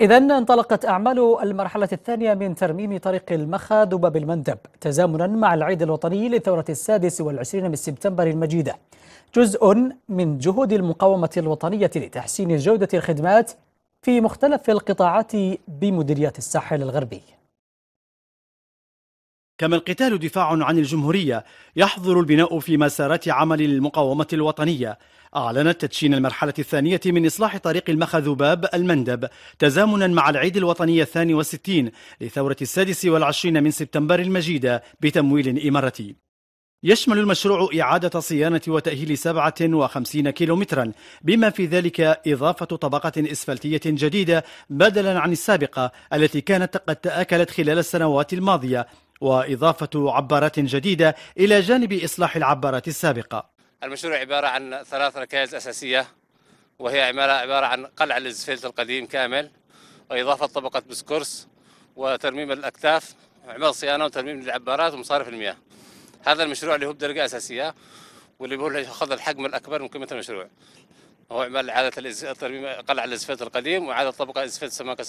إذا انطلقت أعمال المرحلة الثانية من ترميم طريق المخا ذباب المندب تزامنا مع العيد الوطني للثورة السادس والعشرين من سبتمبر المجيدة جزء من جهود المقاومة الوطنية لتحسين جودة الخدمات في مختلف القطاعات بمديريات الساحل الغربي كما القتال دفاع عن الجمهورية يحظر البناء في مسارات عمل المقاومة الوطنية أعلنت تدشين المرحلة الثانية من إصلاح طريق المخذوباب المندب تزامنا مع العيد الوطني الثاني والستين لثورة السادس والعشرين من سبتمبر المجيدة بتمويل إمارتي يشمل المشروع إعادة صيانة وتأهيل 57 كيلومترا بما في ذلك إضافة طبقة إسفلتية جديدة بدلا عن السابقة التي كانت قد تآكلت خلال السنوات الماضية وإضافة عبارات جديدة إلى جانب إصلاح العبارات السابقة المشروع عبارة عن ثلاث ركائز أساسية وهي عبارة عن قلع الزفلت القديم كامل وإضافة طبقة بسكورس وترميم الأكتاف إعمال صيانة وترميم للعبارات ومصارف المياه هذا المشروع اللي هو بدرجة أساسية واللي هو اللي الحجم الأكبر من قيمة المشروع هو عمل إعادة قلع الإسفلت القديم وإعادة طبقة إسفلت سماكة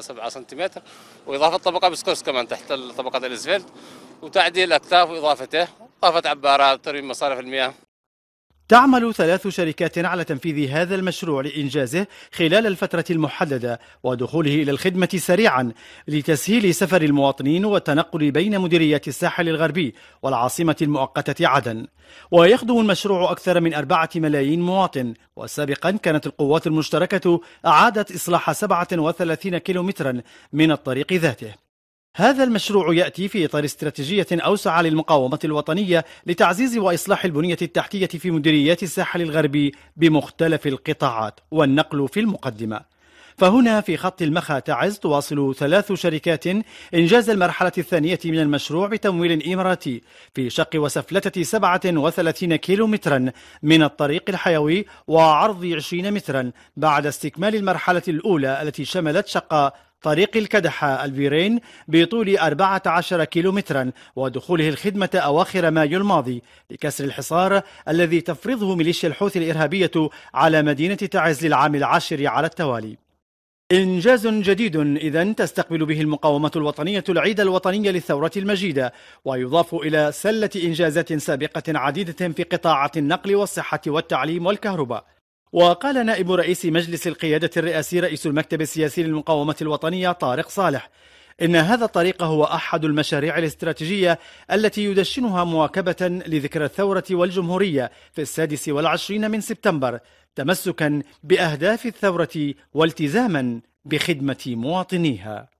7 سنتيمتر وإضافة طبقة بسكوس كمان تحت طبقة الإسفلت وتعديل أكتاف وإضافته إضافة عبارات ترميم مصارف المياه تعمل ثلاث شركات على تنفيذ هذا المشروع لإنجازه خلال الفترة المحددة ودخوله إلى الخدمة سريعا لتسهيل سفر المواطنين والتنقل بين مديريات الساحل الغربي والعاصمة المؤقتة عدن ويخدم المشروع أكثر من أربعة ملايين مواطن وسابقا كانت القوات المشتركة أعادت إصلاح 37 كيلومترا من الطريق ذاته هذا المشروع ياتي في اطار استراتيجيه اوسع للمقاومه الوطنيه لتعزيز واصلاح البنيه التحتيه في مديريات الساحل الغربي بمختلف القطاعات والنقل في المقدمه. فهنا في خط المخا تعز تواصل ثلاث شركات إنجاز المرحلة الثانية من المشروع بتمويل إماراتي في شق وسفلتة 37 كيلومترا من الطريق الحيوي وعرض 20 مترا بعد استكمال المرحلة الأولى التي شملت شق طريق الكدحة البيرين بطول 14 كيلومترا ودخوله الخدمة أواخر مايو الماضي لكسر الحصار الذي تفرضه ميليشيا الحوثي الإرهابية على مدينة تعز للعام العاشر على التوالي إنجاز جديد إذا تستقبل به المقاومة الوطنية العيد الوطني للثورة المجيدة ويضاف إلى سلة إنجازات سابقة عديدة في قطاعات النقل والصحة والتعليم والكهرباء وقال نائب رئيس مجلس القيادة الرئاسي رئيس المكتب السياسي للمقاومة الوطنية طارق صالح إن هذا الطريق هو أحد المشاريع الاستراتيجية التي يدشنها مواكبة لذكرى الثورة والجمهورية في السادس والعشرين من سبتمبر تمسكا بأهداف الثورة والتزاما بخدمة مواطنيها